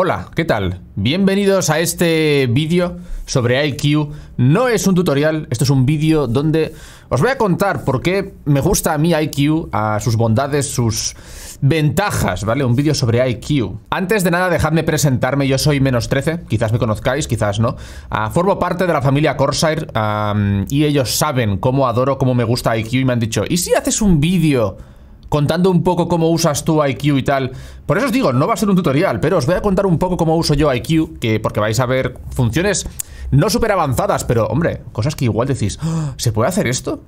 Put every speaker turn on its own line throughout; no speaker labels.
Hola, ¿qué tal? Bienvenidos a este vídeo sobre IQ. No es un tutorial, esto es un vídeo donde os voy a contar por qué me gusta a mí IQ, a sus bondades, sus ventajas, ¿vale? Un vídeo sobre IQ. Antes de nada, dejadme presentarme, yo soy menos 13, quizás me conozcáis, quizás no. Ah, formo parte de la familia Corsair y ellos saben cómo adoro, cómo me gusta IQ y me han dicho, ¿y si haces un vídeo? contando un poco cómo usas tú IQ y tal. Por eso os digo, no va a ser un tutorial, pero os voy a contar un poco cómo uso yo IQ, que porque vais a ver funciones no súper avanzadas, pero hombre, cosas que igual decís, ah, ¿se puede hacer esto?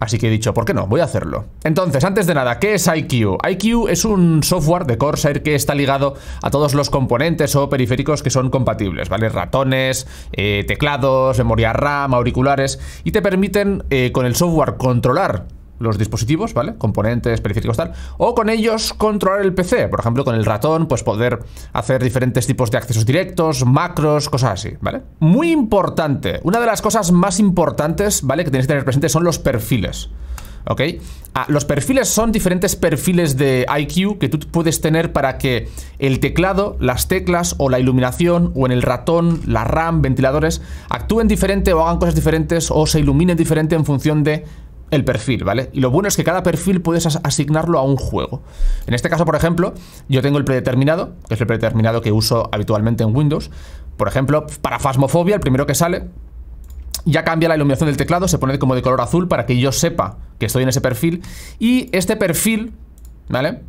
Así que he dicho, ¿por qué no? Voy a hacerlo. Entonces, antes de nada, ¿qué es IQ? IQ es un software de Corsair que está ligado a todos los componentes o periféricos que son compatibles, ¿vale? Ratones, eh, teclados, memoria RAM, auriculares, y te permiten eh, con el software controlar los dispositivos, ¿vale? Componentes, periféricos, tal. O con ellos controlar el PC. Por ejemplo, con el ratón, pues poder hacer diferentes tipos de accesos directos, macros, cosas así, ¿vale? Muy importante. Una de las cosas más importantes, ¿vale? Que tenéis que tener presente son los perfiles. ¿Ok? Ah, los perfiles son diferentes perfiles de IQ que tú puedes tener para que el teclado, las teclas o la iluminación o en el ratón, la RAM, ventiladores, actúen diferente o hagan cosas diferentes o se iluminen diferente en función de el perfil, ¿vale? Y lo bueno es que cada perfil puedes asignarlo a un juego. En este caso, por ejemplo, yo tengo el predeterminado, que es el predeterminado que uso habitualmente en Windows. Por ejemplo, para Fasmofobia, el primero que sale, ya cambia la iluminación del teclado, se pone como de color azul para que yo sepa que estoy en ese perfil. Y este perfil, ¿vale?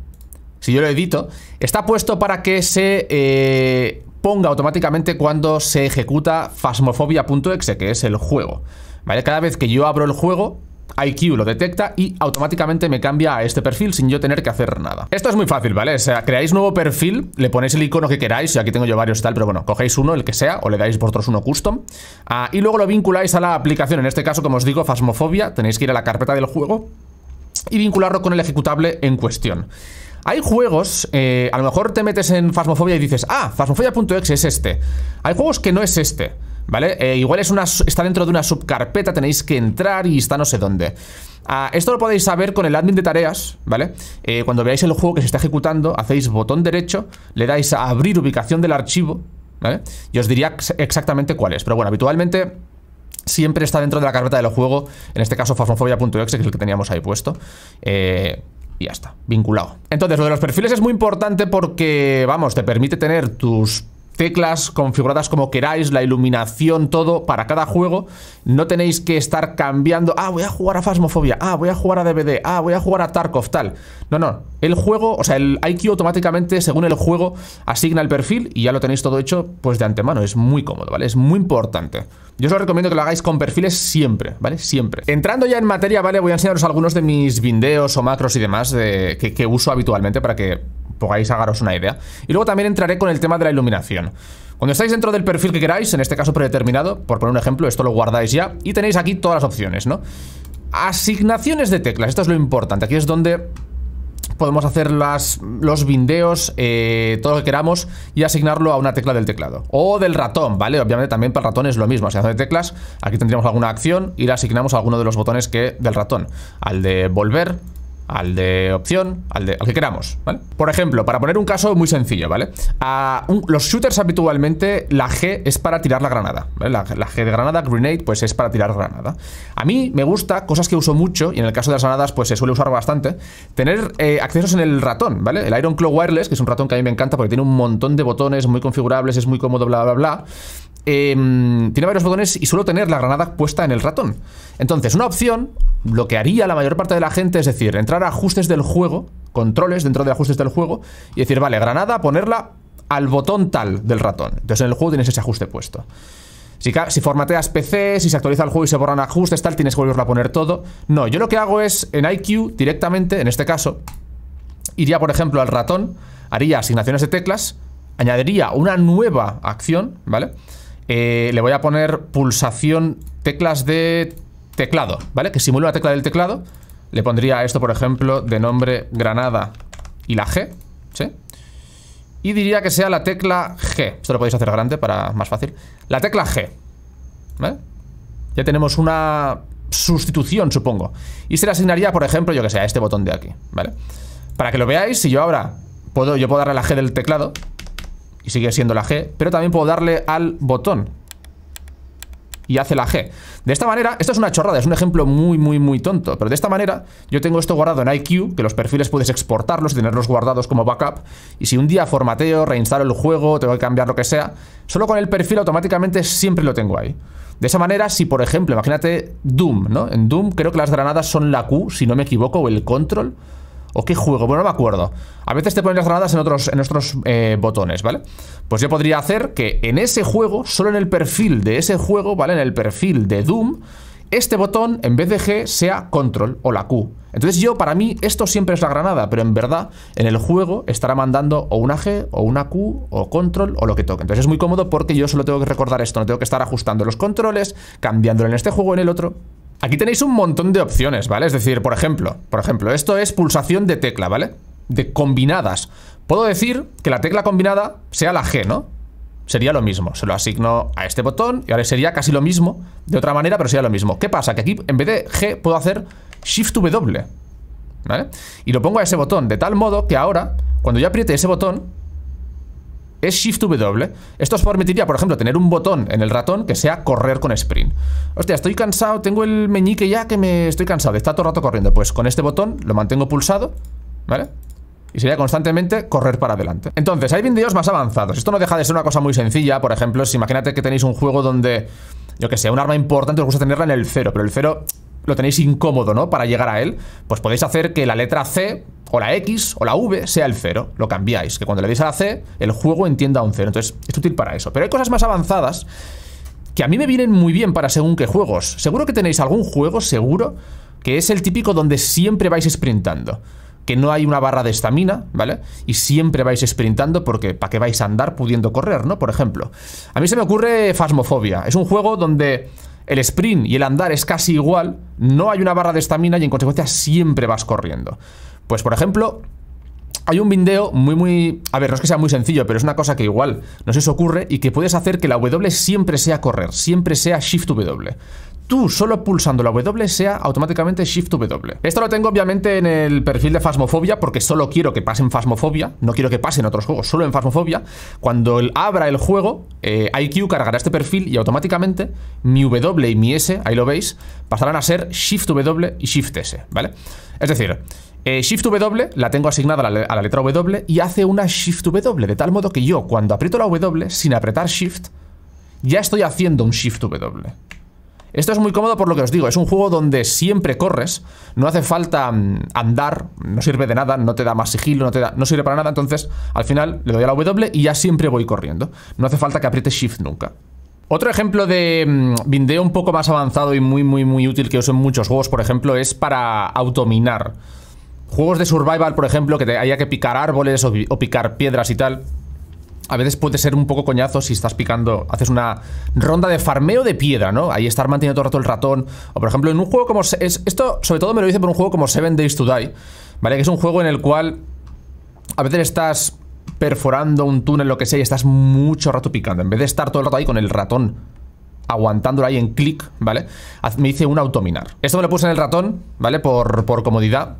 Si yo lo edito, está puesto para que se eh, ponga automáticamente cuando se ejecuta Fasmofobia.exe, que es el juego. ¿Vale? Cada vez que yo abro el juego, IQ lo detecta y automáticamente me cambia a este perfil sin yo tener que hacer nada. Esto es muy fácil, ¿vale? O sea, creáis nuevo perfil, le ponéis el icono que queráis, aquí tengo yo varios tal, pero bueno, cogéis uno, el que sea, o le dais vosotros uno custom, ah, y luego lo vinculáis a la aplicación, en este caso, como os digo, Fasmofobia, tenéis que ir a la carpeta del juego y vincularlo con el ejecutable en cuestión. Hay juegos, eh, a lo mejor te metes en Fasmofobia y dices, ah, fasmofobia.exe es este. Hay juegos que no es este. ¿Vale? Eh, igual es una, está dentro de una subcarpeta, tenéis que entrar y está no sé dónde. Ah, esto lo podéis saber con el admin de tareas, ¿vale? Eh, cuando veáis el juego que se está ejecutando, hacéis botón derecho, le dais a abrir ubicación del archivo, ¿vale? Y os diría exactamente cuál es. Pero bueno, habitualmente siempre está dentro de la carpeta del juego, en este caso fasmofobia.exe, que es el que teníamos ahí puesto. Eh, y ya está, vinculado. Entonces, lo de los perfiles es muy importante porque, vamos, te permite tener tus teclas configuradas como queráis, la iluminación, todo para cada juego. No tenéis que estar cambiando, ah, voy a jugar a Phasmophobia, ah, voy a jugar a DVD, ah, voy a jugar a Tarkov, tal. No, no, el juego, o sea, el IQ automáticamente, según el juego, asigna el perfil y ya lo tenéis todo hecho pues de antemano. Es muy cómodo, ¿vale? Es muy importante. Yo os lo recomiendo que lo hagáis con perfiles siempre, ¿vale? Siempre. Entrando ya en materia, ¿vale? Voy a enseñaros algunos de mis videos o macros y demás que uso habitualmente para que podáis hagáros una idea. Y luego también entraré con el tema de la iluminación. Cuando estáis dentro del perfil que queráis, en este caso predeterminado, por poner un ejemplo, esto lo guardáis ya y tenéis aquí todas las opciones, ¿no? Asignaciones de teclas, esto es lo importante, aquí es donde podemos hacer las, los bindeos, eh, todo lo que queramos y asignarlo a una tecla del teclado. O del ratón, ¿vale? Obviamente también para el ratón es lo mismo, asignación de teclas, aquí tendríamos alguna acción y la asignamos a alguno de los botones que del ratón, al de volver, al de opción, al de... al que queramos, ¿vale? Por ejemplo, para poner un caso muy sencillo, ¿vale? A los shooters habitualmente la G es para tirar la granada, La, G de granada, grenade, pues es para tirar granada. A mí me gusta, cosas que uso mucho, y en el caso de las granadas pues se suele usar bastante, tener eh, accesos en el ratón, ¿vale? El Iron Claw Wireless, que es un ratón que a mí me encanta porque tiene un montón de botones muy configurables, es muy cómodo, bla, bla, bla. Em, tiene varios botones y suelo tener la granada puesta en el ratón. Entonces, una opción, lo que haría la mayor parte de la gente es decir, entrar a ajustes del juego, controles dentro de ajustes del juego, y decir, vale, granada, ponerla al botón tal del ratón. Entonces en el juego tienes ese ajuste puesto. Si, si, formateas PC, si se actualiza el juego y se borran ajustes, tal, tienes que volverlo a poner todo. No, yo lo que hago es en IQ directamente, en este caso, iría por ejemplo al ratón, haría asignaciones de teclas, añadiría una nueva acción, ¿vale? Eh, le voy a poner pulsación teclas de teclado, ¿vale? Que simule la tecla del teclado. Le pondría esto, por ejemplo, de nombre Granada y la G, ¿sí? Y diría que sea la tecla G. Esto lo podéis hacer grande para más fácil. La tecla G, ¿vale? Ya tenemos una sustitución, supongo. Y se le asignaría, por ejemplo, yo que sé, a este botón de aquí, ¿vale? Para que lo veáis, si yo ahora puedo, yo puedo darle a la G del teclado, y sigue siendo la G, pero también puedo darle al botón y hace la G. De esta manera, esto es una chorrada, es un ejemplo muy, muy, muy tonto, pero de esta manera yo tengo esto guardado en IQ, que los perfiles puedes exportarlos y tenerlos guardados como backup, y si un día formateo, reinstalo el juego, tengo que cambiar lo que sea, solo con el perfil automáticamente siempre lo tengo ahí. De esa manera, si por ejemplo, imagínate Doom, ¿no? En Doom creo que las granadas son la Q, si no me equivoco, o el control, ¿O qué juego? Bueno, no me acuerdo. A veces te ponen las granadas en otros, en otros eh, botones, ¿vale? Pues yo podría hacer que en ese juego, solo en el perfil de ese juego, ¿vale? En el perfil de Doom, este botón, en vez de G, sea Control o la Q. Entonces yo, para mí, esto siempre es la granada, pero en verdad, en el juego estará mandando o una G, o una Q, o Control, o lo que toque. Entonces es muy cómodo porque yo solo tengo que recordar esto, no tengo que estar ajustando los controles, cambiándolo en este juego o en el otro. Aquí tenéis un montón de opciones, ¿vale? Es decir, por ejemplo, por ejemplo, esto es pulsación de tecla, ¿vale? De combinadas. Puedo decir que la tecla combinada sea la G, ¿no? Sería lo mismo. Se lo asigno a este botón y ahora sería casi lo mismo de otra manera, pero sería lo mismo. ¿Qué pasa? Que aquí en vez de G puedo hacer Shift W, ¿vale? Y lo pongo a ese botón de tal modo que ahora, cuando yo apriete ese botón, es Shift W. Esto os permitiría, por ejemplo, tener un botón en el ratón que sea correr con sprint. Hostia, estoy cansado, tengo el meñique ya que me estoy cansado de todo el rato corriendo. Pues con este botón lo mantengo pulsado, ¿vale? Y sería constantemente correr para adelante. Entonces, hay videos más avanzados. Esto no deja de ser una cosa muy sencilla. Por ejemplo, si imagínate que tenéis un juego donde, yo que sé, un arma importante os gusta tenerla en el cero, pero el cero lo tenéis incómodo, ¿no? Para llegar a él, pues podéis hacer que la letra C o la X o la V sea el cero, Lo cambiáis, que cuando le deis a la C, el juego entienda un cero. Entonces, es útil para eso. Pero hay cosas más avanzadas que a mí me vienen muy bien para según qué juegos. Seguro que tenéis algún juego, seguro, que es el típico donde siempre vais sprintando. Que no hay una barra de estamina, ¿vale? Y siempre vais sprintando porque para qué vais a andar pudiendo correr, ¿no? Por ejemplo. A mí se me ocurre Fasmofobia. Es un juego donde el sprint y el andar es casi igual, no hay una barra de estamina y en consecuencia siempre vas corriendo. Pues por ejemplo, hay un bindeo muy, muy... A ver, no es que sea muy sencillo, pero es una cosa que igual no se os ocurre y que puedes hacer que la W siempre sea correr, siempre sea Shift W tú solo pulsando la W sea automáticamente Shift W. Esto lo tengo obviamente en el perfil de Fasmofobia porque solo quiero que pase en Fasmofobia, no quiero que pase en otros juegos, solo en Fasmofobia. Cuando él abra el juego, eh, IQ cargará este perfil y automáticamente mi W y mi S, ahí lo veis, pasarán a ser Shift W y Shift S, ¿vale? Es decir, eh, Shift W la tengo asignada a la, a la, letra W y hace una Shift W, de tal modo que yo cuando aprieto la W, sin apretar Shift, ya estoy haciendo un Shift W. Esto es muy cómodo por lo que os digo, es un juego donde siempre corres, no hace falta mm, andar, no sirve de nada, no te da más sigilo, no, te da, no sirve para nada, entonces al final le doy a la W y ya siempre voy corriendo. No hace falta que apriete Shift nunca. Otro ejemplo de bindeo mm, un poco más avanzado y muy muy muy útil que uso en muchos juegos, por ejemplo, es para autominar. Juegos de survival, por ejemplo, que haya que picar árboles o picar piedras y tal, a veces puede ser un poco coñazo si estás picando, haces una ronda de farmeo de piedra, ¿no? Ahí estar manteniendo todo el rato el ratón. O por ejemplo, en un juego como... esto sobre todo me lo dice por un juego como Seven Days to Die, ¿vale? Que es un juego en el cual a veces estás perforando un túnel, lo que sea, y estás mucho rato picando. En vez de estar todo el rato ahí con el ratón aguantándolo ahí en clic, ¿vale? Me dice un autominar. Esto me lo puse en el ratón, ¿vale? Por, por comodidad.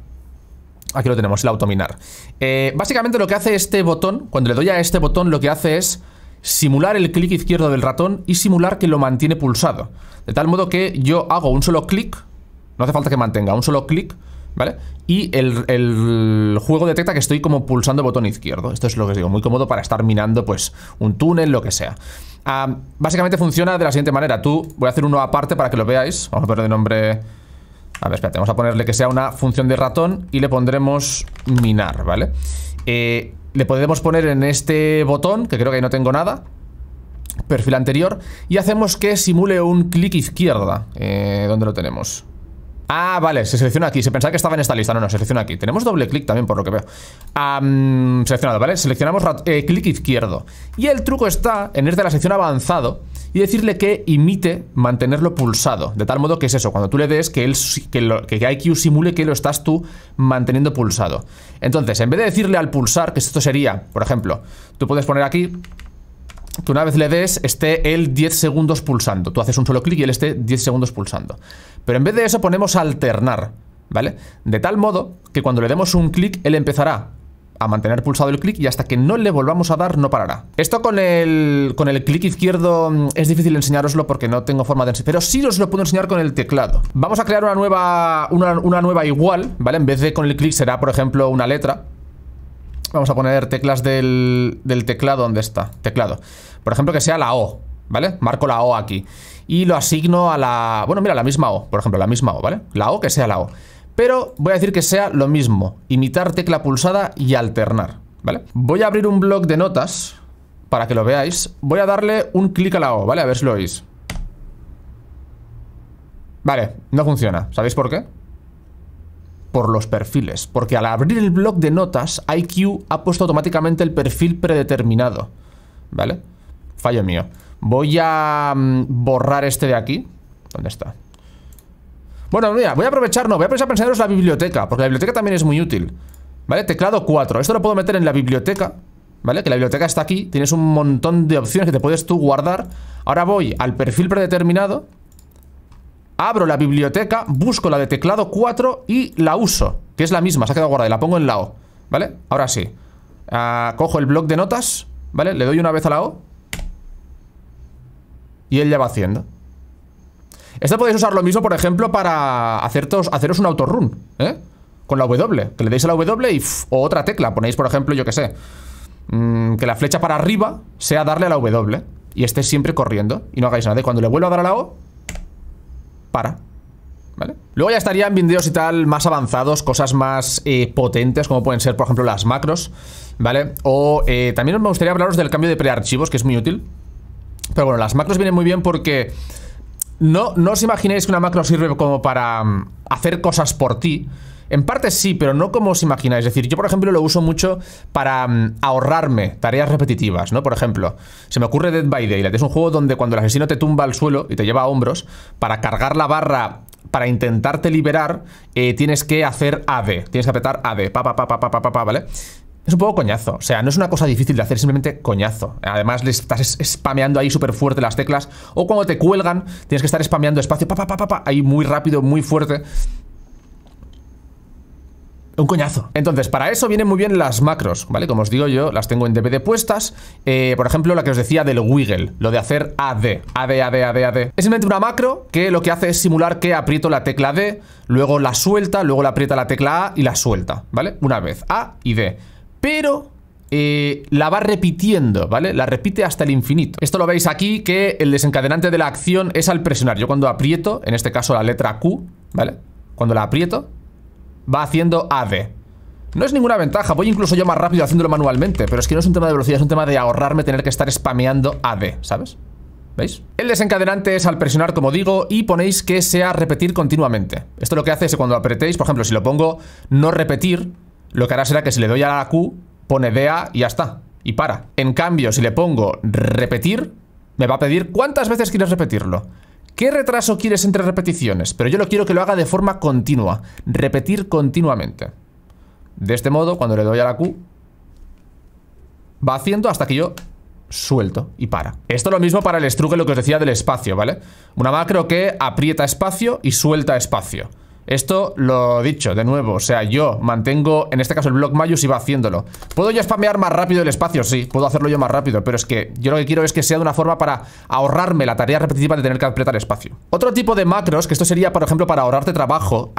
Aquí lo tenemos, el autominar. Eh, básicamente lo que hace este botón, cuando le doy a este botón, lo que hace es simular el clic izquierdo del ratón y simular que lo mantiene pulsado. De tal modo que yo hago un solo clic, no hace falta que mantenga, un solo clic, ¿vale? Y el, juego detecta que estoy como pulsando botón izquierdo. Esto es lo que os digo, muy cómodo para estar minando pues un túnel, lo que sea. Ah, básicamente funciona de la siguiente manera. Tú, voy a hacer uno aparte para que lo veáis. Vamos a poner de nombre a ver, espérate, vamos a ponerle que sea una función de ratón y le pondremos minar, ¿vale? Eh, le podemos poner en este botón, que creo que ahí no tengo nada, perfil anterior, y hacemos que simule un clic izquierda. Eh, ¿Dónde lo tenemos? Ah, vale, se selecciona aquí. Se pensaba que estaba en esta lista. No, no, se selecciona aquí. Tenemos doble clic también, por lo que veo. seleccionado, ¿vale? Seleccionamos eh, clic izquierdo. Y el truco está en ir de la sección avanzado y decirle que imite mantenerlo pulsado. De tal modo que es eso, cuando tú le des, que, él, que, que IQ simule que lo estás tú manteniendo pulsado. Entonces, en vez de decirle al pulsar, que esto sería, por ejemplo, tú puedes poner aquí que una vez le des esté él 10 segundos pulsando. Tú haces un solo clic y él esté 10 segundos pulsando. Pero en vez de eso ponemos alternar, ¿vale? De tal modo que cuando le demos un clic, él empezará a mantener pulsado el clic y hasta que no le volvamos a dar no parará. Esto con el, con el clic izquierdo mm, es difícil enseñároslo porque no tengo forma de enseñar, pero sí os lo puedo enseñar con el teclado. Vamos a crear una nueva, una, nueva igual, ¿vale? En vez de con el clic será, por ejemplo, una letra. Vamos a poner teclas del, del teclado, ¿dónde está? Teclado. Por ejemplo, que sea la O, ¿vale? Marco la O aquí. Y lo asigno a la... Bueno, mira, la misma O, por ejemplo, la misma O, ¿vale? La O que sea la O. Pero voy a decir que sea lo mismo, imitar tecla pulsada y alternar, ¿vale? Voy a abrir un blog de notas para que lo veáis. Voy a darle un clic a la O, ¿vale? A ver si lo oís. Vale, no funciona. ¿Sabéis por qué? Por los perfiles. Porque al abrir el blog de notas, IQ ha puesto automáticamente el perfil predeterminado, ¿vale? Fallo mío. Voy a mm, borrar este de aquí. ¿Dónde está? Bueno, mira, voy a aprovechar, no, voy a aprovechar para enseñaros la biblioteca, porque la biblioteca también es muy útil. ¿Vale? Teclado 4. Esto lo puedo meter en la biblioteca, ¿vale? Que la biblioteca está aquí, tienes un montón de opciones que te puedes tú guardar. Ahora voy al perfil predeterminado, abro la biblioteca, busco la de teclado 4 y la uso, que es la misma, se ha quedado guardada, y la pongo en la O, ¿vale? Ahora sí. Ah, cojo el bloc de notas, ¿vale? Le doy una vez a la O y él ya va haciendo. Esto podéis usar lo mismo, por ejemplo, para haceros un autorun, ¿eh? Con la W, que le deis a la W y, o otra tecla. Ponéis, por ejemplo, yo que sé, mm, que la flecha para arriba sea darle a la W y esté siempre corriendo y no hagáis nada. Y cuando le vuelva a dar a la O, para. ¿Vale? Luego ya estarían vídeos y tal más avanzados, cosas más eh, potentes, como pueden ser, por ejemplo, las macros, ¿vale? O eh, también me gustaría hablaros del cambio de prearchivos, que es muy útil, pero bueno, las macros vienen muy bien porque no, no os imagináis que una macro sirve como para mm, hacer cosas por ti. En parte sí, pero no como os imagináis. Es decir, yo, por ejemplo, lo uso mucho para mm, ahorrarme tareas repetitivas, ¿no? Por ejemplo, se me ocurre Dead by Daylight. Es un juego donde cuando el asesino te tumba al suelo y te lleva a hombros, para cargar la barra para intentarte liberar, eh, tienes que hacer AD. Tienes que apretar AD. Pa, pa, pa, pa, pa, pa, pa, ¿vale? Es un poco coñazo, o sea, no es una cosa difícil de hacer, simplemente coñazo. Además, le estás spameando ahí súper fuerte las teclas, o cuando te cuelgan, tienes que estar spameando espacio, pa, pa, pa, ahí muy rápido, muy fuerte. Un coñazo. Entonces, para eso vienen muy bien las macros, ¿vale? Como os digo yo, las tengo en de puestas. Eh, por ejemplo, la que os decía del wiggle, lo de hacer AD. AD, AD, AD, AD. Es simplemente una macro que lo que hace es simular que aprieto la tecla D, luego la suelta, luego la aprieta la tecla A y la suelta, ¿vale? Una vez, A y D pero eh, la va repitiendo, ¿vale? La repite hasta el infinito. Esto lo veis aquí, que el desencadenante de la acción es al presionar. Yo cuando aprieto, en este caso la letra Q, ¿vale? Cuando la aprieto, va haciendo AD. No es ninguna ventaja, voy incluso yo más rápido haciéndolo manualmente, pero es que no es un tema de velocidad, es un tema de ahorrarme tener que estar spameando AD, ¿sabes? ¿Veis? El desencadenante es al presionar, como digo, y ponéis que sea repetir continuamente. Esto lo que hace es que cuando apretéis, por ejemplo, si lo pongo no repetir, lo que hará será que si le doy a la Q, pone DA y ya está. Y para. En cambio, si le pongo repetir, me va a pedir cuántas veces quieres repetirlo. ¿Qué retraso quieres entre repeticiones? Pero yo lo quiero que lo haga de forma continua. Repetir continuamente. De este modo, cuando le doy a la Q, va haciendo hasta que yo suelto y para. Esto lo mismo para el estruque lo que os decía del espacio, ¿vale? Una macro que aprieta espacio y suelta espacio. Esto lo he dicho, de nuevo, o sea, yo mantengo, en este caso el blog Mayus va haciéndolo. ¿Puedo yo spamear más rápido el espacio? Sí, puedo hacerlo yo más rápido, pero es que yo lo que quiero es que sea de una forma para ahorrarme la tarea repetitiva de tener que apretar espacio. Otro tipo de macros, que esto sería, por ejemplo, para ahorrarte trabajo,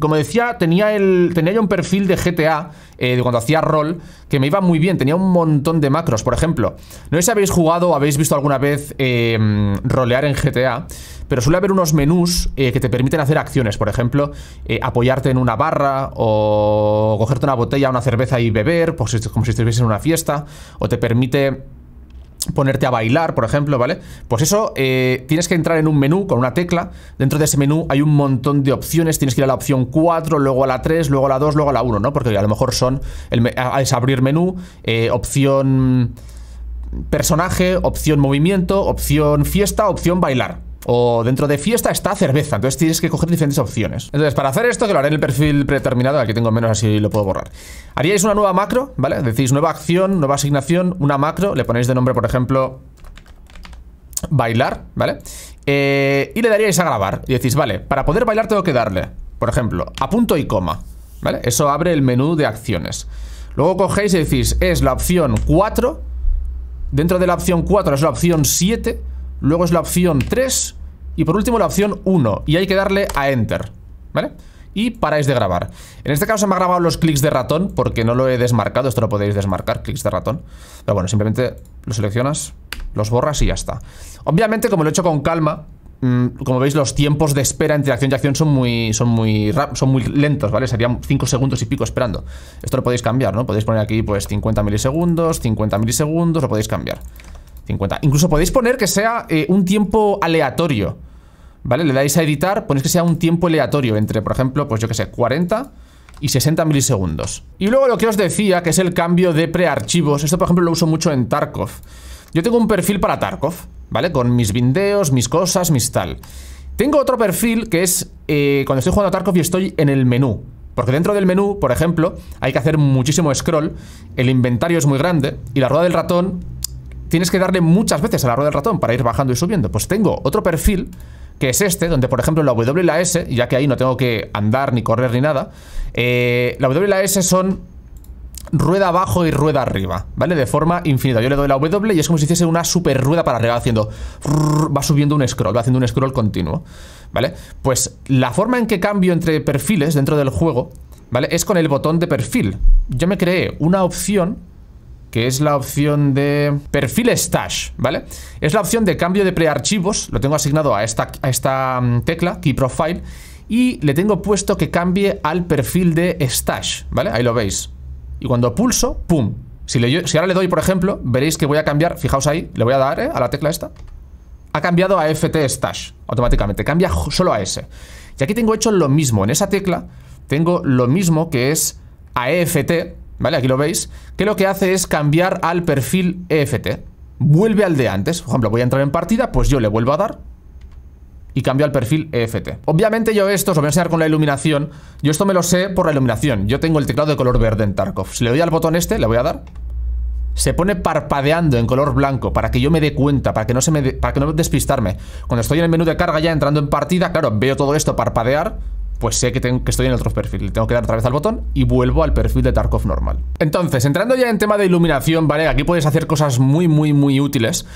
como decía, tenía, el, tenía yo un perfil de GTA, eh, de cuando hacía rol, que me iba muy bien, tenía un montón de macros, por ejemplo. No sé si habéis jugado o habéis visto alguna vez eh, rolear en GTA, pero suele haber unos menús eh, que te permiten hacer acciones, por ejemplo, eh, apoyarte en una barra o cogerte una botella, una cerveza y beber, pues, como si estuvieses en una fiesta, o te permite ponerte a bailar, por ejemplo, ¿vale? Pues eso, eh, tienes que entrar en un menú con una tecla, dentro de ese menú hay un montón de opciones, tienes que ir a la opción 4, luego a la 3, luego a la 2, luego a la 1, ¿no? Porque a lo mejor son, es abrir menú, opción personaje, opción movimiento, opción fiesta, opción bailar, o dentro de fiesta está cerveza, entonces tienes que coger diferentes opciones. Entonces, para hacer esto, que lo haré en el perfil predeterminado, al que tengo menos, así lo puedo borrar. Haríais una nueva macro, ¿vale? Decís nueva acción, nueva asignación, una macro, le ponéis de nombre, por ejemplo, bailar, ¿vale? Eh, y le daríais a grabar. Y decís, vale, para poder bailar tengo que darle, por ejemplo, a punto y coma, ¿vale? Eso abre el menú de acciones. Luego cogéis y decís, es la opción 4, dentro de la opción 4 es la opción 7, Luego es la opción 3 y por último la opción 1. Y hay que darle a Enter, ¿vale? Y paráis de grabar. En este caso se me ha grabado los clics de ratón porque no lo he desmarcado. Esto lo podéis desmarcar, clics de ratón. Pero bueno, simplemente lo seleccionas, los borras y ya está. Obviamente, como lo he hecho con calma, mm, como veis, los tiempos de espera entre acción y acción son muy, son muy, son muy lentos, ¿vale? Serían 5 segundos y pico esperando. Esto lo podéis cambiar, ¿no? Podéis poner aquí, pues, 50 milisegundos, 50 milisegundos, lo podéis cambiar. Incluso podéis poner que sea eh, un tiempo aleatorio. ¿Vale? Le dais a editar, ponéis que sea un tiempo aleatorio entre, por ejemplo, pues yo que sé, 40 y 60 milisegundos. Y luego lo que os decía, que es el cambio de prearchivos. Esto, por ejemplo, lo uso mucho en Tarkov. Yo tengo un perfil para Tarkov, ¿vale? Con mis videos, mis cosas, mis tal. Tengo otro perfil que es eh, cuando estoy jugando Tarkov y estoy en el menú. Porque dentro del menú, por ejemplo, hay que hacer muchísimo scroll, el inventario es muy grande y la rueda del ratón tienes que darle muchas veces a la rueda del ratón para ir bajando y subiendo. Pues tengo otro perfil que es este, donde por ejemplo la W y la S, ya que ahí no tengo que andar ni correr ni nada, eh, la W y la S son rueda abajo y rueda arriba, ¿vale? De forma infinita. Yo le doy la W y es como si hiciese una super rueda para arriba haciendo... Va subiendo un scroll, va haciendo un scroll continuo, ¿vale? Pues la forma en que cambio entre perfiles dentro del juego, ¿vale? Es con el botón de perfil. Yo me creé una opción que es la opción de perfil stash, ¿vale? Es la opción de cambio de prearchivos, lo tengo asignado a esta, a esta mm, tecla, key profile, y le tengo puesto que cambie al perfil de stash, ¿vale? Ahí lo veis. Y cuando pulso, ¡pum! Si, le, si ahora le doy, por ejemplo, veréis que voy a cambiar, fijaos ahí, le voy a dar ¿eh? a la tecla esta. Ha cambiado a FT stash automáticamente, cambia solo a ese. Y aquí tengo hecho lo mismo, en esa tecla tengo lo mismo que es a AFT, ¿vale? Aquí lo veis, que lo que hace es cambiar al perfil EFT. Vuelve al de antes. Por ejemplo, voy a entrar en partida, pues yo le vuelvo a dar y cambio al perfil EFT. Obviamente yo esto, os lo voy a enseñar con la iluminación, yo esto me lo sé por la iluminación. Yo tengo el teclado de color verde en Tarkov. Si le doy al botón este, le voy a dar, se pone parpadeando en color blanco para que yo me dé cuenta, para que no se me para que no despistarme. Cuando estoy en el menú de carga ya entrando en partida, claro, veo todo esto parpadear pues sé que, tengo, que estoy en otro perfil. Le tengo que dar otra vez al botón y vuelvo al perfil de Tarkov normal. Entonces, entrando ya en tema de iluminación, ¿vale? Aquí puedes hacer cosas muy, muy, muy útiles.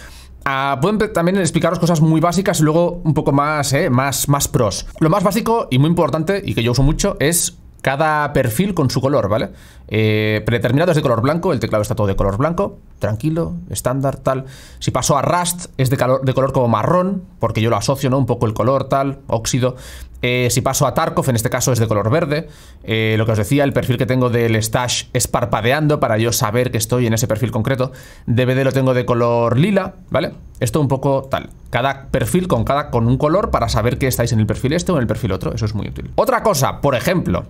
Ah, pueden también explicaros cosas muy básicas y luego un poco más, eh, más, más pros. Lo más básico y muy importante y que yo uso mucho es cada perfil con su color, ¿vale? Eh, predeterminado es de color blanco, el teclado está todo de color blanco, tranquilo, estándar, tal. Si paso a Rust, es de, color como marrón, porque yo lo asocio, ¿no? Un poco el color, tal, óxido. Eh, si paso a Tarkov, en este caso es de color verde. Eh, lo que os decía, el perfil que tengo del stash es parpadeando para yo saber que estoy en ese perfil concreto. DVD lo tengo de color lila, ¿vale? Esto un poco tal. Cada perfil con, cada, con un color para saber que estáis en el perfil este o en el perfil otro. Eso es muy útil. Otra cosa, por ejemplo,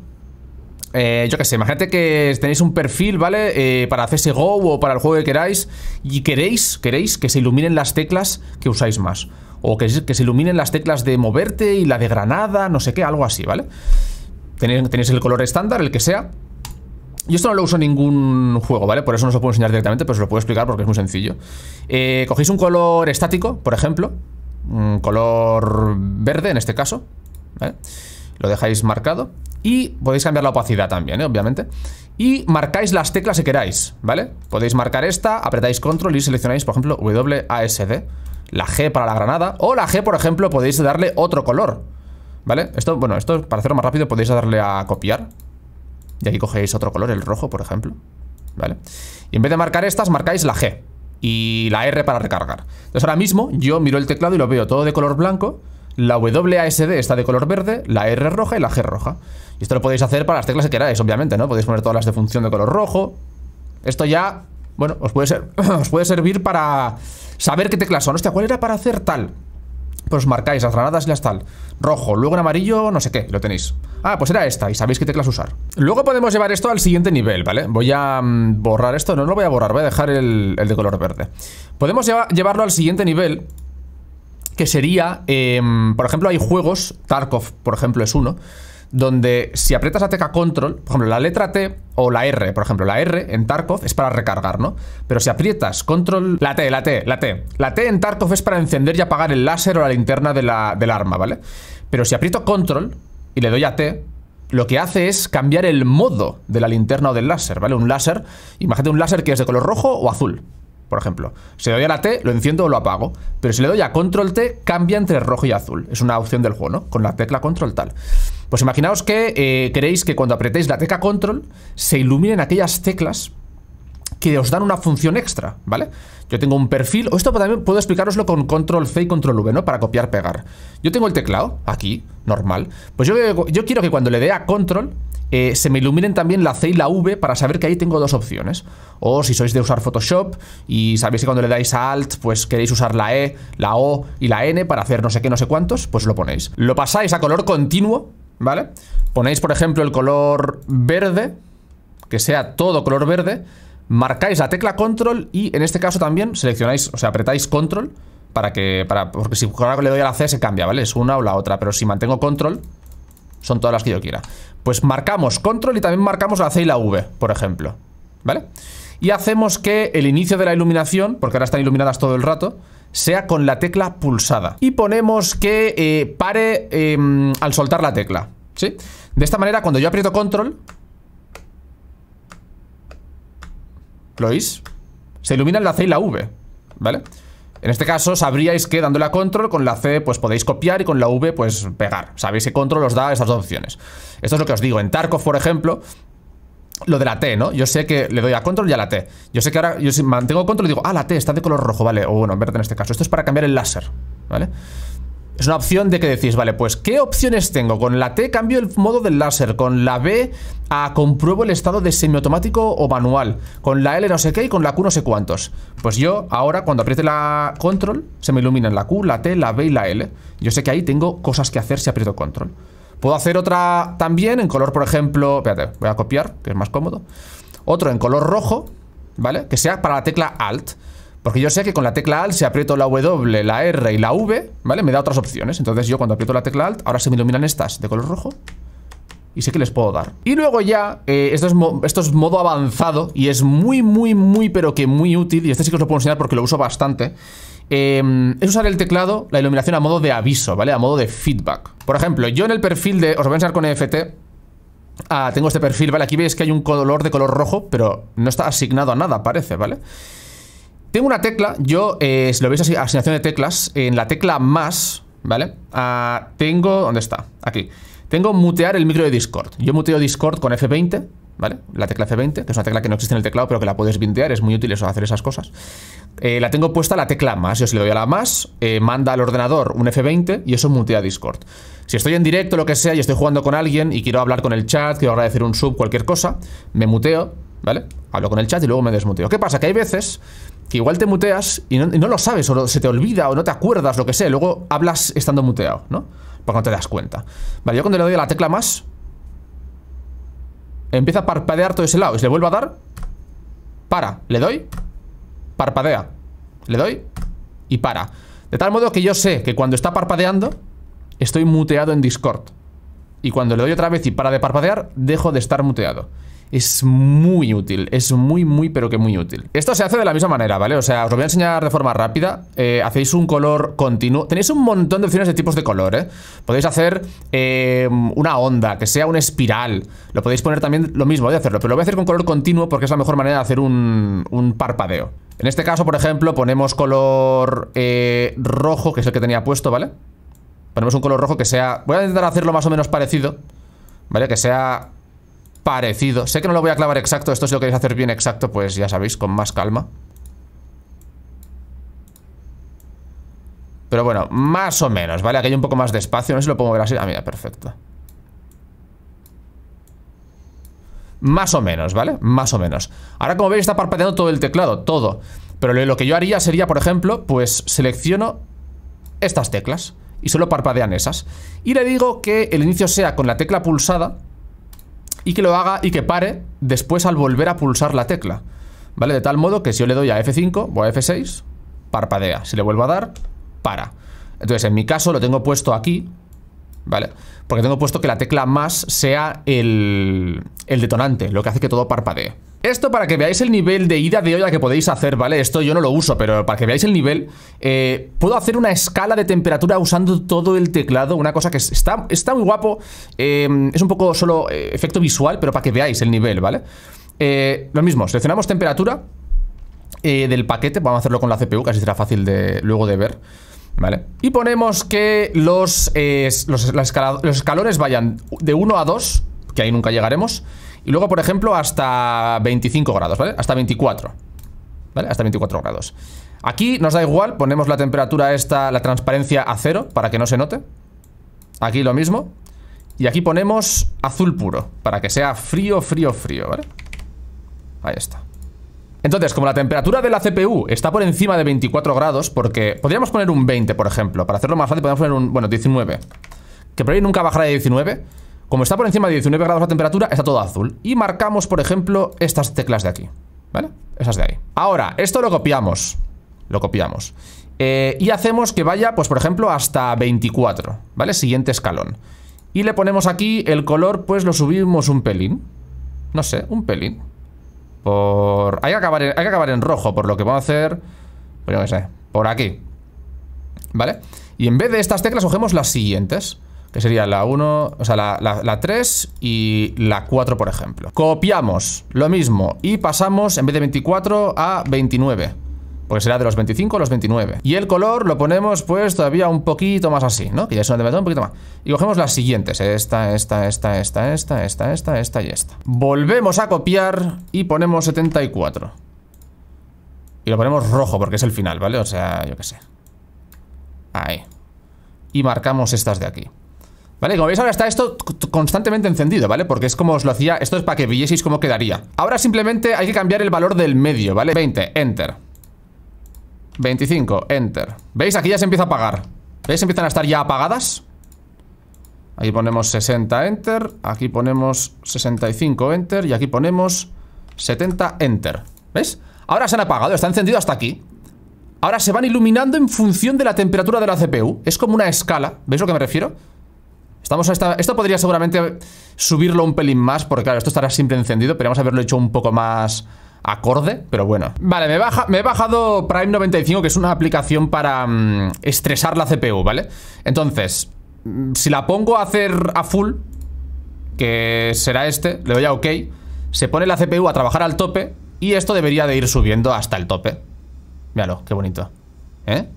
eh, yo qué sé, imagínate que tenéis un perfil, ¿vale? Eh, para CSGO o para el juego que queráis y queréis, queréis que se iluminen las teclas que usáis más. O que, se iluminen las teclas de moverte y la de granada, no sé qué, algo así, ¿vale? Tenéis, tenéis el color estándar, el que sea. Yo esto no lo uso en ningún juego, ¿vale? Por eso no os lo puedo enseñar directamente, pero os lo puedo explicar porque es muy sencillo. Eh, cogéis un color estático, por ejemplo. Un color verde, en este caso. Lo dejáis marcado. Y podéis cambiar la opacidad también, ¿eh? obviamente. Y marcáis las teclas que queráis, ¿vale? Podéis marcar esta, apretáis control y seleccionáis, por ejemplo, WASD. La G para la granada. O la G, por ejemplo, podéis darle otro color. ¿Vale? Esto, bueno, esto para hacerlo más rápido podéis darle a copiar. Y aquí cogéis otro color, el rojo, por ejemplo. ¿Vale? Y en vez de marcar estas, marcáis la G. Y la R para recargar. Entonces ahora mismo yo miro el teclado y lo veo todo de color blanco la WASD está de color verde, la R roja y la G roja. Y esto lo podéis hacer para las teclas que queráis, obviamente, ¿no? Podéis poner todas las de función de color rojo. Esto ya, bueno, os puede, ser, os puede servir para saber qué teclas son. Hostia, ¿cuál era para hacer tal? Pues marcáis las granadas y las tal. Rojo, luego en amarillo, no sé qué, lo tenéis. Ah, pues era esta y sabéis qué teclas usar. Luego podemos llevar esto al siguiente nivel, ¿vale? Voy a mm, borrar esto, no lo voy a borrar, voy a dejar el, de color verde. Podemos llevarlo al siguiente nivel que sería, em, por ejemplo, hay juegos, Tarkov, por ejemplo, es uno, donde si aprietas la tecla control, por ejemplo, la letra T o la R, por ejemplo, la R en Tarkov es para recargar, ¿no? Pero si aprietas control, la T, la T, la T, la T en Tarkov es para encender y apagar el láser o la linterna de la, del arma, ¿vale? Pero si aprieto control y le doy a T, lo que hace es cambiar el modo de la linterna o del láser, ¿vale? Un láser, imagínate un láser que es de color rojo o azul, por ejemplo. Si le doy a la T, lo enciendo o lo apago. Pero si le doy a control T, cambia entre rojo y azul. Es una opción del juego, ¿no? Con la tecla control tal. Pues imaginaos que eh, queréis que cuando apretéis la tecla control, se iluminen aquellas teclas que os dan una función extra, ¿vale? Yo tengo un perfil, o esto también puedo explicaroslo con control C y control V, ¿no? Para copiar, pegar. Yo tengo el teclado, aquí, normal. Pues yo, yo quiero que cuando le dé a control, eh, se me iluminen también la C y la V para saber que ahí tengo dos opciones. O si sois de usar Photoshop y sabéis que cuando le dais a Alt, pues queréis usar la E, la O y la N para hacer no sé qué, no sé cuántos, pues lo ponéis. Lo pasáis a color continuo, ¿vale? Ponéis, por ejemplo, el color verde, que sea todo color verde, marcáis la tecla control y en este caso también seleccionáis, o sea, apretáis control para que, para, porque si le doy a la C se cambia, ¿vale? Es una o la otra, pero si mantengo control son todas las que yo quiera. Pues marcamos control y también marcamos la C y la V, por ejemplo, ¿vale? Y hacemos que el inicio de la iluminación, porque ahora están iluminadas todo el rato, sea con la tecla pulsada. Y ponemos que eh, pare em, al soltar la tecla, ¿sí? De esta manera, cuando yo aprieto control, ¿Lo oís? Se ilumina la C y la V, ¿vale? En este caso sabríais que dándole a control con la C pues podéis copiar y con la V pues pegar. Sabéis que control os da esas dos opciones. Esto es lo que os digo. En Tarkov, por ejemplo, lo de la T, ¿no? Yo sé que le doy a control y a la T. Yo sé que ahora yo si mantengo control y digo, ah, la T está de color rojo, vale. O bueno, verde en este caso. Esto es para cambiar el láser, ¿vale? vale es una opción de que decís, vale, pues ¿qué opciones tengo? Con la T cambio el modo del láser, con la B a compruebo el estado de semiautomático o manual, con la L no sé qué y con la Q no sé cuántos. Pues yo ahora cuando apriete la control se me iluminan la Q, la T, la B y la L. Yo sé que ahí tengo cosas que hacer si aprieto control. Puedo hacer otra también en color, por ejemplo, espérate, voy a copiar, que es más cómodo. Otro en color rojo, ¿vale? Que sea para la tecla Alt. Porque yo sé que con la tecla Alt, si aprieto la W, la R y la V, ¿vale? Me da otras opciones. Entonces yo cuando aprieto la tecla Alt, ahora se me iluminan estas de color rojo. Y sé que les puedo dar. Y luego ya, eh, esto, es esto es modo avanzado y es muy, muy, muy, pero que muy útil. Y este sí que os lo puedo enseñar porque lo uso bastante. Eh, es usar el teclado, la iluminación a modo de aviso, ¿vale? A modo de feedback. Por ejemplo, yo en el perfil de... Os voy a enseñar con EFT. Ah, tengo este perfil, ¿vale? Aquí veis que hay un color de color rojo, pero no está asignado a nada, parece, ¿vale? vale tengo una tecla, yo, eh, si lo veis, así, asignación de teclas, en la tecla más, ¿vale? Ah, tengo, ¿dónde está? Aquí. Tengo mutear el micro de Discord. Yo muteo Discord con F20, ¿vale? La tecla F20, que es una tecla que no existe en el teclado, pero que la puedes vintear, es muy útil eso, hacer esas cosas. Eh, la tengo puesta la tecla más. Yo si le doy a la más, eh, manda al ordenador un F20 y eso mutea Discord. Si estoy en directo, lo que sea, y estoy jugando con alguien y quiero hablar con el chat, quiero agradecer un sub, cualquier cosa, me muteo, ¿vale? Hablo con el chat y luego me desmuteo. ¿Qué pasa? Que hay veces que igual te muteas y no, lo sabes, o se te olvida, o no te acuerdas, lo que sea, luego hablas estando muteado, ¿no? Porque no te das cuenta. Vale, yo cuando le doy a la tecla más, empieza a parpadear todo ese lado, y si le vuelvo a dar, para, le doy, parpadea, le doy y para. De tal modo que yo sé que cuando está parpadeando, estoy muteado en Discord. Y cuando le doy otra vez y para de parpadear, dejo de estar muteado es muy útil, es muy, muy, pero que muy útil. Esto se hace de la misma manera, ¿vale? O sea, os lo voy a enseñar de forma rápida. Eh, hacéis un color continuo. Tenéis un montón de opciones de tipos de color, ¿eh? Podéis hacer eh, una onda, que sea una espiral. Lo podéis poner también lo mismo, voy a hacerlo, pero lo voy a hacer con color continuo porque es la mejor manera de hacer un, un parpadeo. En este caso, por ejemplo, ponemos color eh, rojo, que es el que tenía puesto, ¿vale? Ponemos un color rojo que sea... Voy a intentar hacerlo más o menos parecido, ¿vale? Que sea Sé que no lo voy a clavar exacto, esto si lo queréis hacer bien exacto, pues ya sabéis, con más calma. Pero bueno, más o menos, ¿vale? Aquí hay un poco más de espacio, no sé si lo puedo ver así. Ah, mira, perfecto. Más o menos, ¿vale? Más o menos. Ahora, como veis, está parpadeando todo el teclado, todo. Pero lo que yo haría sería, por ejemplo, pues selecciono estas teclas y solo parpadean esas. Y le digo que el inicio sea con la tecla pulsada y que lo haga y que pare después al volver a pulsar la tecla. ¿Vale? De tal modo que si yo le doy a F5 o a F6, parpadea. Si le vuelvo a dar, para. Entonces, en mi caso lo tengo puesto aquí, ¿vale? Porque tengo puesto que la tecla más sea el, el detonante, lo que hace que todo parpadee. Esto para que veáis el nivel de ida de olla que podéis hacer, ¿vale? Esto yo no lo uso, pero para que veáis el nivel, eh, puedo hacer una escala de temperatura usando todo el teclado, una cosa que está, está muy guapo, eh, es un poco solo eh, efecto visual, pero para que veáis el nivel, ¿vale? lo mismo, seleccionamos temperatura del paquete, vamos a hacerlo con la CPU, así será fácil de, luego de ver. ¿Vale? Y ponemos que los, los, escalones vayan de 1 a 2, que ahí nunca llegaremos, y luego, por ejemplo, hasta 25 grados, ¿vale? Hasta 24, ¿vale? Hasta 24 grados. Aquí nos da igual, ponemos la temperatura esta, la transparencia a cero, para que no se note. Aquí lo mismo. Y aquí ponemos azul puro, para que sea frío, frío, frío, ¿vale? Ahí está. Entonces, como la temperatura de la CPU está por encima de 24 grados, porque podríamos poner un 20, por ejemplo, para hacerlo más fácil podemos poner un, bueno, 19, que por ahí nunca bajará de 19, como está por encima de 19 grados la temperatura, está todo azul. Y marcamos, por ejemplo, estas teclas de aquí, ¿vale? Esas de ahí. Ahora, esto lo copiamos, lo copiamos. Eh, y hacemos que vaya, pues por ejemplo, hasta 24, ¿vale? Siguiente escalón. Y le ponemos aquí el color, pues lo subimos un pelín. No sé, un pelín. Por... Hay que, acabar en, rojo, por lo que vamos a hacer... Pues yo qué sé, por aquí. ¿Vale? Y en vez de estas teclas cogemos las siguientes. Que sería la 1, o sea, la, la 3 y la 4, por ejemplo. Copiamos lo mismo y pasamos en vez de 24 a 29. Pues será de los 25 a los 29. Y el color lo ponemos pues todavía un poquito más así, ¿no? Que ya es una un poquito más. Y cogemos las siguientes. Esta, esta, esta, esta, esta, esta, esta, esta y esta. Volvemos a copiar y ponemos 74. Y lo ponemos rojo porque es el final, ¿vale? O sea, yo qué sé. Ahí. Y marcamos estas de aquí. ¿Vale? Como veis ahora está esto constantemente encendido, ¿vale? Porque es como os lo hacía, esto es para que vieseis cómo quedaría. Ahora simplemente hay que cambiar el valor del medio, ¿vale? 20, enter. 25, enter ¿Veis? Aquí ya se empieza a apagar ¿Veis? Empiezan a estar ya apagadas Aquí ponemos 60, enter Aquí ponemos 65, enter Y aquí ponemos 70, enter ¿Veis? Ahora se han apagado, está encendido hasta aquí Ahora se van iluminando en función de la temperatura de la CPU Es como una escala, ¿veis a lo que me refiero? Estamos a esta, esto podría seguramente subirlo un pelín más Porque claro, esto estará siempre encendido Pero vamos a haberlo hecho un poco más acorde, pero bueno. Vale, me, he bajado Prime 95, que es una aplicación para mm, estresar la CPU, ¿vale? Entonces, mm, si la pongo a hacer a full, que será este, le doy a OK, se pone la CPU a trabajar al tope y esto debería de ir subiendo hasta el tope. Míralo, qué bonito. ¿Eh?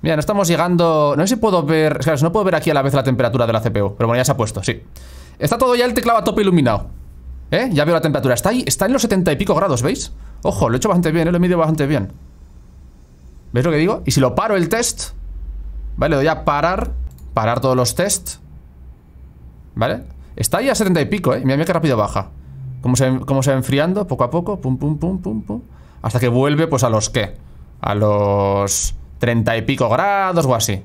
Mira, no estamos llegando... No sé si puedo ver... Claro, si no puedo ver aquí a la vez la temperatura de la CPU, pero bueno, ya se ha puesto, sí. Está todo ya el teclado a tope iluminado. ¿Eh? Ya veo la temperatura. Está ahí, está en los 70 y pico grados, ¿veis? Ojo, lo he hecho bastante bien, ¿eh? lo he medido bastante bien. ¿Veis lo que digo? Y si lo paro el test, ¿vale? Le doy a parar, parar todos los tests, ¿vale? Está ahí a 70 y pico, ¿eh? Mira, mira qué rápido baja. Como se, se va enfriando poco a poco, pum, pum, pum, pum, pum. Hasta que vuelve, pues, a los, ¿qué? A los 30 y pico grados o así.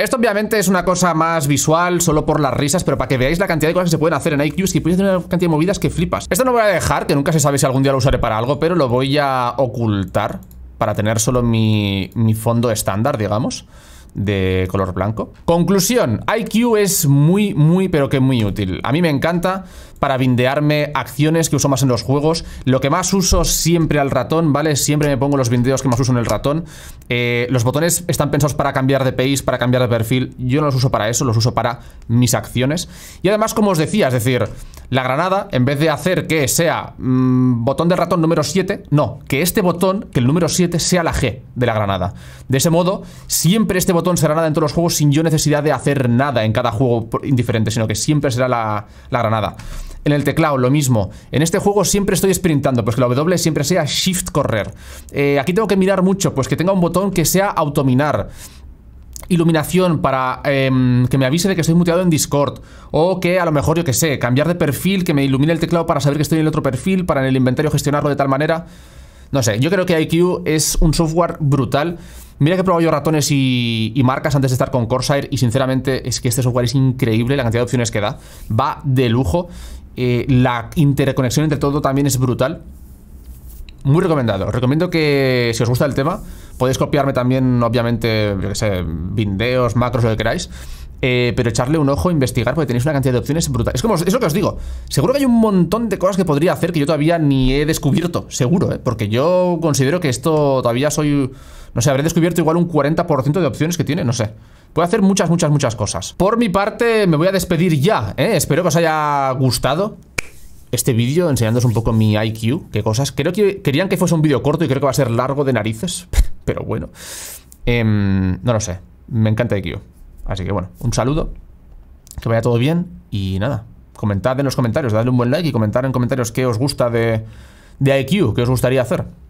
Esto obviamente es una cosa más visual, solo por las risas, pero para que veáis la cantidad de cosas que se pueden hacer en IQs, y puedes tener una cantidad de movidas que flipas. Esto no voy a dejar, que nunca se sabe si algún día lo usaré para algo, pero lo voy a ocultar para tener solo mi, mi fondo estándar, digamos de color blanco. Conclusión, IQ es muy, muy, pero que muy útil. A mí me encanta para bindearme acciones que uso más en los juegos. Lo que más uso siempre al ratón, ¿vale? Siempre me pongo los bindeos que más uso en el ratón. Eh, los botones están pensados para cambiar de país, para cambiar de perfil. Yo no los uso para eso, los uso para mis acciones. Y además, como os decía, es decir, la granada, en vez de hacer que sea mm, botón del ratón número 7, no, que este botón, que el número 7, sea la G de la granada. De ese modo, siempre este botón será nada dentro todos los juegos sin yo necesidad de hacer nada en cada juego indiferente, sino que siempre será la, granada. En el teclado, lo mismo. En este juego siempre estoy sprintando, pues que la W siempre sea Shift correr. Eh, aquí tengo que mirar mucho, pues que tenga un botón que sea autominar iluminación para em, que me avise de que estoy muteado en Discord. O que a lo mejor, yo que sé, cambiar de perfil, que me ilumine el teclado para saber que estoy en el otro perfil, para en el inventario gestionarlo de tal manera. No sé, yo creo que IQ es un software brutal Mira que he probado yo ratones y, marcas antes de estar con Corsair y sinceramente es que este software es increíble, la cantidad de opciones que da, va de lujo, eh, la interconexión entre todo también es brutal. Muy recomendado. recomiendo que si os gusta el tema, podéis copiarme también, obviamente, yo qué sé, macros, lo que queráis. Eh, pero echarle un ojo, investigar, porque tenéis una cantidad de opciones brutal Es como es lo que os digo. Seguro que hay un montón de cosas que podría hacer que yo todavía ni he descubierto. Seguro, ¿eh? Porque yo considero que esto todavía soy no sé, habré descubierto igual un 40% de opciones que tiene, no sé. Puede hacer muchas, muchas, muchas cosas. Por mi parte, me voy a despedir ya, ¿eh? Espero que os haya gustado este vídeo enseñándoos un poco mi IQ, qué cosas. Creo que querían que fuese un vídeo corto y creo que va a ser largo de narices, pero bueno. Em, no lo sé, me encanta IQ. Así que bueno, un saludo, que vaya todo bien y nada, comentad en los comentarios, dadle un buen like y comentad en comentarios qué os gusta de, de IQ, qué os gustaría hacer.